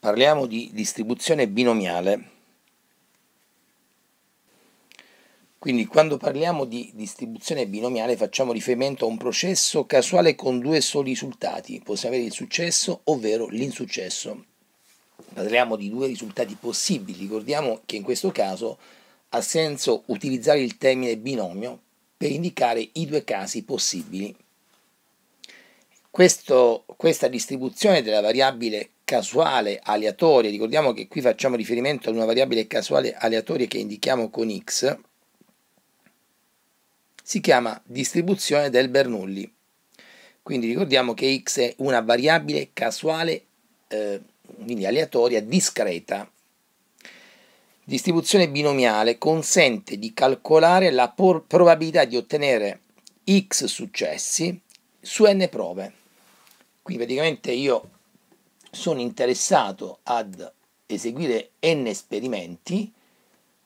Parliamo di distribuzione binomiale. Quindi quando parliamo di distribuzione binomiale facciamo riferimento a un processo casuale con due soli risultati. Possiamo avere il successo ovvero l'insuccesso. Parliamo di due risultati possibili. Ricordiamo che in questo caso ha senso utilizzare il termine binomio per indicare i due casi possibili. Questo, questa distribuzione della variabile casuale aleatoria, ricordiamo che qui facciamo riferimento ad una variabile casuale aleatoria che indichiamo con x, si chiama distribuzione del Bernoulli. Quindi ricordiamo che x è una variabile casuale, eh, quindi aleatoria, discreta. Distribuzione binomiale consente di calcolare la probabilità di ottenere x successi su n prove. Quindi praticamente io sono interessato ad eseguire n esperimenti,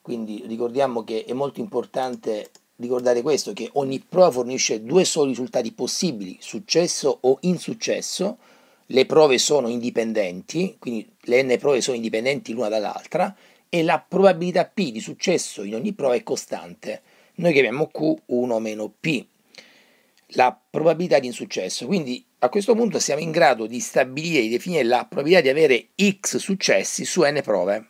quindi ricordiamo che è molto importante ricordare questo, che ogni prova fornisce due soli risultati possibili, successo o insuccesso, le prove sono indipendenti, quindi le n prove sono indipendenti l'una dall'altra, e la probabilità p di successo in ogni prova è costante, noi chiamiamo q 1 p, la probabilità di insuccesso, quindi a questo punto siamo in grado di stabilire, e definire la probabilità di avere x successi su n prove.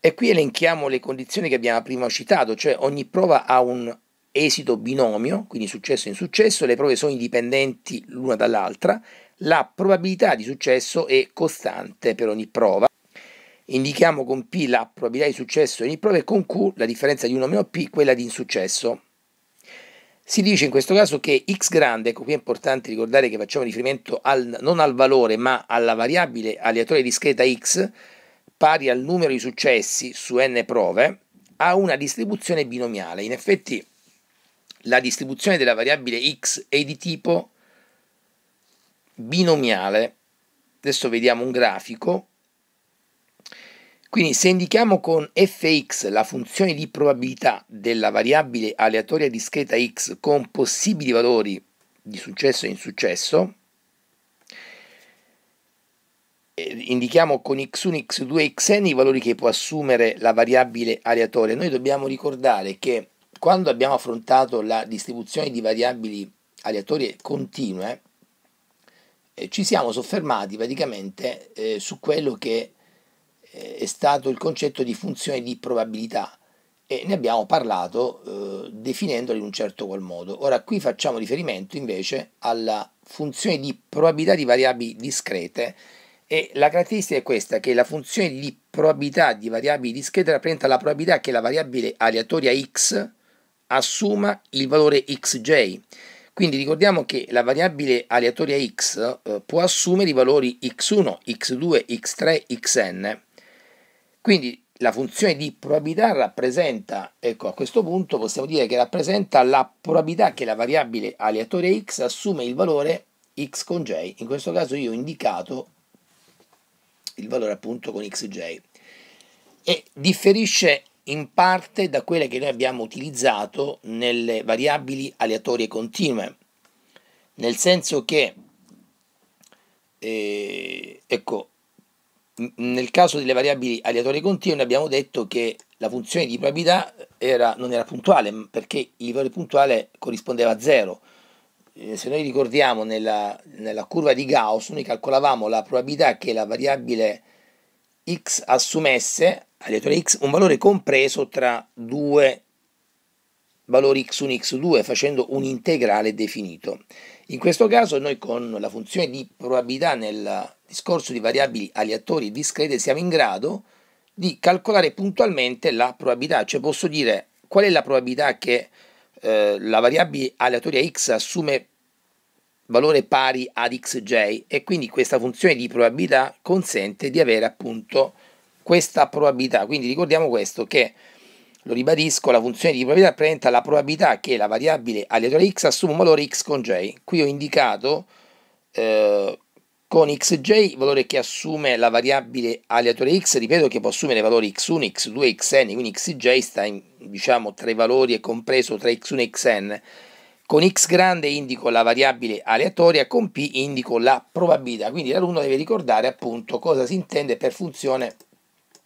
E qui elenchiamo le condizioni che abbiamo prima citato, cioè ogni prova ha un esito binomio, quindi successo in successo, le prove sono indipendenti l'una dall'altra, la probabilità di successo è costante per ogni prova. Indichiamo con P la probabilità di successo di ogni prova e con Q la differenza di 1 meno P, quella di insuccesso. Si dice in questo caso che x grande, ecco qui è importante ricordare che facciamo riferimento al, non al valore ma alla variabile aleatoria discreta x pari al numero di successi su n prove, ha una distribuzione binomiale. In effetti la distribuzione della variabile x è di tipo binomiale. Adesso vediamo un grafico quindi se indichiamo con fx la funzione di probabilità della variabile aleatoria discreta x con possibili valori di successo e insuccesso, indichiamo con x1, x2, xn i valori che può assumere la variabile aleatoria. Noi dobbiamo ricordare che quando abbiamo affrontato la distribuzione di variabili aleatorie continue, eh, ci siamo soffermati praticamente eh, su quello che è stato il concetto di funzione di probabilità e ne abbiamo parlato eh, definendola in un certo qual modo. Ora qui facciamo riferimento invece alla funzione di probabilità di variabili discrete e la caratteristica è questa che la funzione di probabilità di variabili discrete rappresenta la probabilità che la variabile aleatoria x assuma il valore xj. Quindi ricordiamo che la variabile aleatoria x eh, può assumere i valori x1, x2, x3, xn quindi la funzione di probabilità rappresenta, ecco a questo punto possiamo dire che rappresenta la probabilità che la variabile aleatoria x assume il valore x con j. In questo caso io ho indicato il valore appunto con xj e differisce in parte da quelle che noi abbiamo utilizzato nelle variabili aleatorie continue, nel senso che eh, ecco, nel caso delle variabili aleatorie continue abbiamo detto che la funzione di probabilità era, non era puntuale perché il valore puntuale corrispondeva a zero. Eh, se noi ricordiamo nella, nella, curva di Gauss noi calcolavamo la probabilità che la variabile x assumesse, aleatoria x, un valore compreso tra due valori x1 e x2 facendo un integrale definito. In questo caso noi con la funzione di probabilità nel discorso di variabili aleatori discrete siamo in grado di calcolare puntualmente la probabilità, cioè posso dire qual è la probabilità che eh, la variabile aleatoria x assume valore pari ad xj e quindi questa funzione di probabilità consente di avere appunto questa probabilità. Quindi ricordiamo questo che lo ribadisco, la funzione di probabilità rappresenta la probabilità che la variabile aleatoria x assuma un valore x con j. Qui ho indicato eh, con xj il valore che assume la variabile aleatoria x, ripeto che può assumere valori x1, x2, xn, quindi xj sta in, diciamo, tra i valori e compreso tra x1 e xn. Con x grande indico la variabile aleatoria, con p indico la probabilità, quindi l'alunno deve ricordare appunto cosa si intende per funzione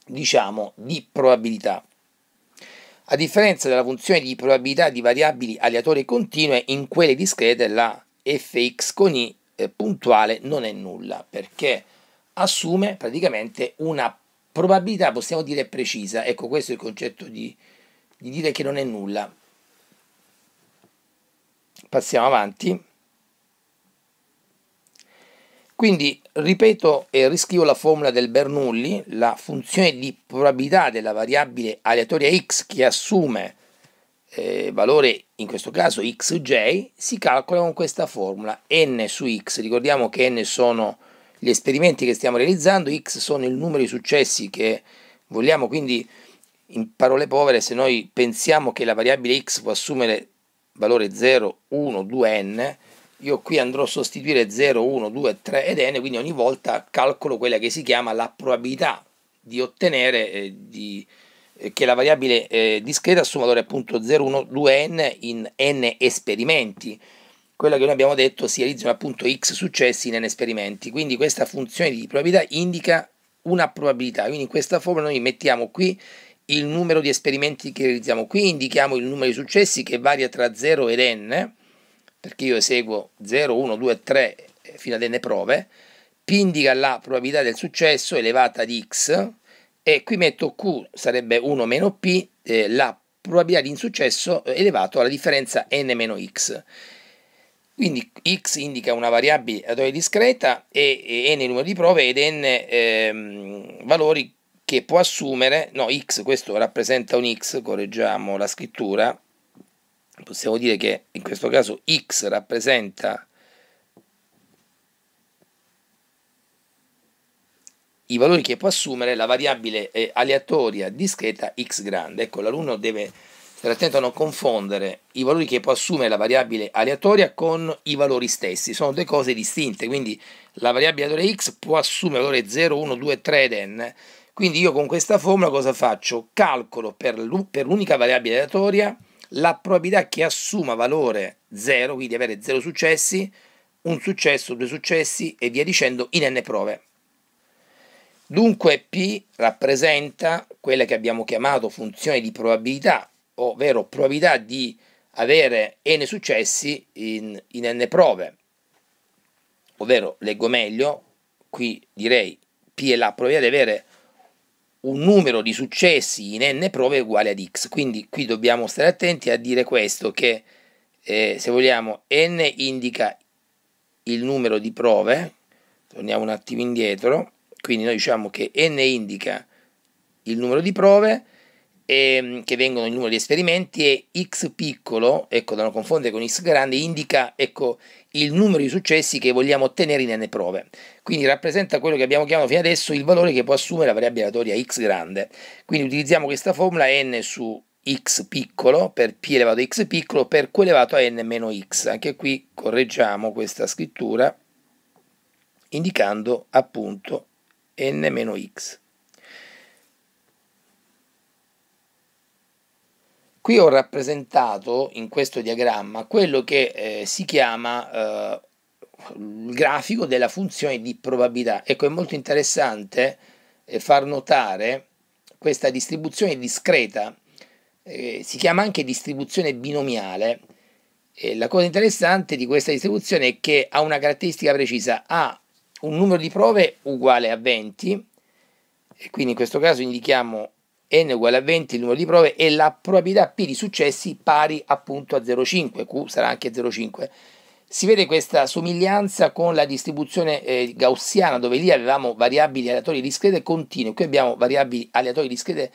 diciamo di probabilità. A differenza della funzione di probabilità di variabili aleatorie continue, in quelle discrete la fx con i eh, puntuale non è nulla, perché assume praticamente una probabilità, possiamo dire, precisa. Ecco, questo è il concetto di, di dire che non è nulla. Passiamo avanti. Quindi ripeto e riscrivo la formula del Bernoulli, la funzione di probabilità della variabile aleatoria x che assume eh, valore, in questo caso xj, si calcola con questa formula n su x. Ricordiamo che n sono gli esperimenti che stiamo realizzando, x sono il numero di successi che vogliamo, quindi in parole povere se noi pensiamo che la variabile x può assumere valore 0, 1, 2n, io qui andrò a sostituire 0, 1, 2, 3 ed n, quindi ogni volta calcolo quella che si chiama la probabilità di ottenere eh, di, eh, che la variabile eh, discreta assuma valore appunto 0, 1, 2n in n esperimenti, quella che noi abbiamo detto si realizzano appunto x successi in n esperimenti, quindi questa funzione di probabilità indica una probabilità, quindi in questa formula noi mettiamo qui il numero di esperimenti che realizziamo, qui indichiamo il numero di successi che varia tra 0 ed n, perché io eseguo 0, 1, 2, 3 fino ad n prove, P indica la probabilità del successo elevata di x e qui metto Q sarebbe 1 meno P, eh, la probabilità di insuccesso eh, elevato alla differenza n meno x. Quindi x indica una variabile aleatoria discreta e, e n numero di prove ed n ehm, valori che può assumere, no x questo rappresenta un x, correggiamo la scrittura, possiamo dire che in questo caso x rappresenta i valori che può assumere la variabile eh, aleatoria discreta x grande. Ecco, l'alunno deve stare attento a non confondere i valori che può assumere la variabile aleatoria con i valori stessi, sono due cose distinte, quindi la variabile aleatoria x può assumere valore 0, 1, 2, 3 ed n, quindi io con questa formula cosa faccio? Calcolo per l'unica variabile aleatoria la probabilità che assuma valore 0, quindi avere 0 successi, un successo, due successi e via dicendo in n prove. Dunque P rappresenta quella che abbiamo chiamato funzione di probabilità, ovvero probabilità di avere n successi in, in n prove. Ovvero, leggo meglio, qui direi P è la probabilità di avere un numero di successi in n prove uguale ad x. Quindi qui dobbiamo stare attenti a dire questo, che eh, se vogliamo n indica il numero di prove, torniamo un attimo indietro, quindi noi diciamo che n indica il numero di prove, ehm, che vengono il numero di esperimenti e x piccolo, ecco da non confondere con x grande, indica ecco, il numero di successi che vogliamo ottenere nelle prove. Quindi rappresenta quello che abbiamo chiamato fino adesso il valore che può assumere la variabile aleatoria x grande. Quindi utilizziamo questa formula n su x piccolo per p elevato a x piccolo per q elevato a n meno x. Anche qui correggiamo questa scrittura indicando appunto n meno x. Qui ho rappresentato in questo diagramma quello che eh, si chiama eh, il grafico della funzione di probabilità. Ecco, è molto interessante eh, far notare questa distribuzione discreta, eh, si chiama anche distribuzione binomiale. E la cosa interessante di questa distribuzione è che ha una caratteristica precisa, ha un numero di prove uguale a 20, e quindi in questo caso indichiamo n uguale a 20 il numero di prove e la probabilità p di successi pari appunto a 0,5, q sarà anche 0,5. Si vede questa somiglianza con la distribuzione eh, gaussiana dove lì avevamo variabili aleatorie discrete continue, qui abbiamo variabili aleatorie discrete,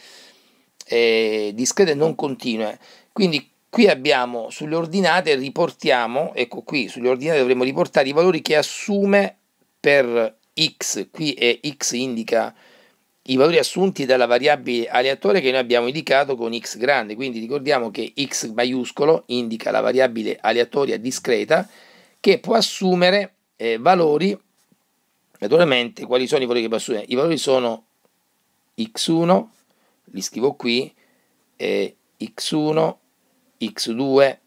eh, discrete non continue. Quindi qui abbiamo sulle ordinate riportiamo, ecco qui sulle ordinate dovremmo riportare i valori che assume per x, qui è x indica i valori assunti dalla variabile aleatoria che noi abbiamo indicato con x grande, quindi ricordiamo che x maiuscolo indica la variabile aleatoria discreta che può assumere eh, valori, naturalmente quali sono i valori che può assumere? I valori sono x1, li scrivo qui, eh, x1, x2,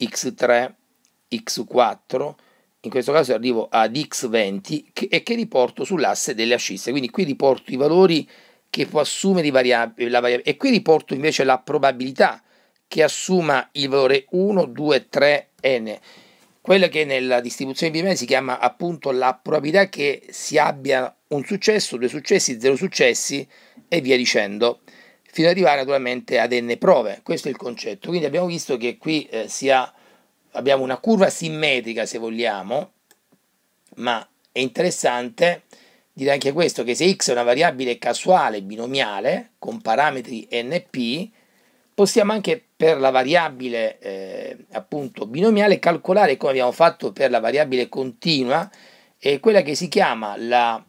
x3, x4, in questo caso arrivo ad x20 e che riporto sull'asse delle ascisse, quindi qui riporto i valori che può assumere variabili, la variabile e qui riporto invece la probabilità che assuma il valore 1, 2, 3, n. Quella che nella distribuzione binaria si chiama appunto la probabilità che si abbia un successo, due successi, zero successi e via dicendo, fino ad arrivare naturalmente ad n prove. Questo è il concetto. Quindi abbiamo visto che qui eh, si ha abbiamo una curva simmetrica se vogliamo, ma è interessante dire anche questo, che se x è una variabile casuale binomiale con parametri np, possiamo anche per la variabile eh, appunto binomiale calcolare come abbiamo fatto per la variabile continua eh, quella che si chiama la,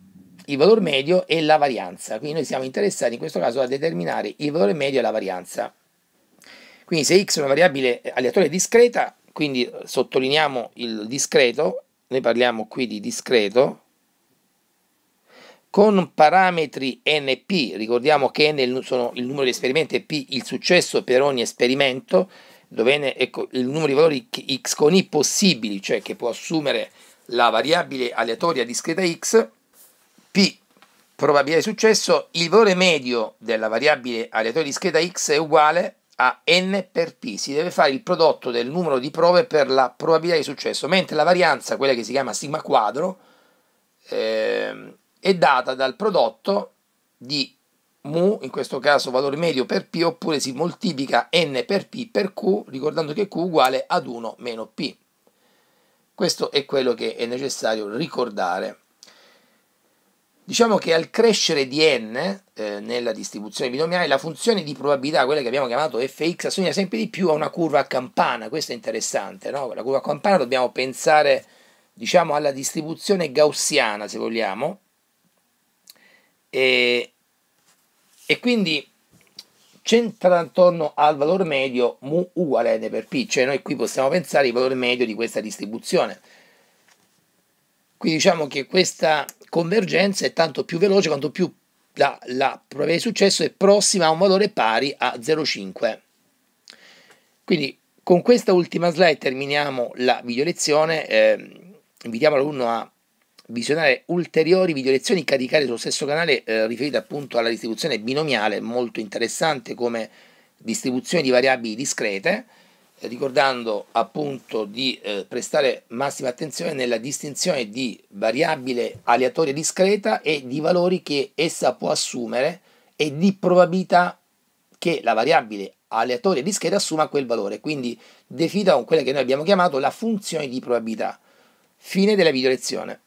il valore medio e la varianza quindi noi siamo interessati in questo caso a determinare il valore medio e la varianza quindi se x è una variabile eh, aleatoria discreta quindi eh, sottolineiamo il discreto, noi parliamo qui di discreto, con parametri NP, ricordiamo che N sono il numero di esperimenti e P il successo per ogni esperimento, dove N è ecco, il numero di valori X con I possibili, cioè che può assumere la variabile aleatoria discreta X, P probabilità di successo, il valore medio della variabile aleatoria discreta X è uguale a n per p, si deve fare il prodotto del numero di prove per la probabilità di successo, mentre la varianza, quella che si chiama sigma quadro, eh, è data dal prodotto di mu, in questo caso valore medio per p, oppure si moltiplica n per p per q, ricordando che q uguale ad 1 meno p. Questo è quello che è necessario ricordare. Diciamo che al crescere di n eh, nella distribuzione binomiale, la funzione di probabilità, quella che abbiamo chiamato fx, assomiglia sempre di più a una curva a campana. Questo è interessante, no? La curva a campana dobbiamo pensare, diciamo, alla distribuzione gaussiana, se vogliamo. E, e quindi centra attorno al valore medio mu uguale n per p, cioè noi qui possiamo pensare il valore medio di questa distribuzione. Quindi diciamo che questa convergenza è tanto più veloce quanto più la, la probabilità di successo è prossima a un valore pari a 0,5. Quindi con questa ultima slide terminiamo la video lezione, eh, invitiamo l'alunno a visionare ulteriori video lezioni caricate sullo stesso canale eh, riferite appunto alla distribuzione binomiale, molto interessante come distribuzione di variabili discrete ricordando appunto di eh, prestare massima attenzione nella distinzione di variabile aleatoria discreta e di valori che essa può assumere e di probabilità che la variabile aleatoria discreta assuma quel valore, quindi definita con quella che noi abbiamo chiamato la funzione di probabilità. Fine della video lezione.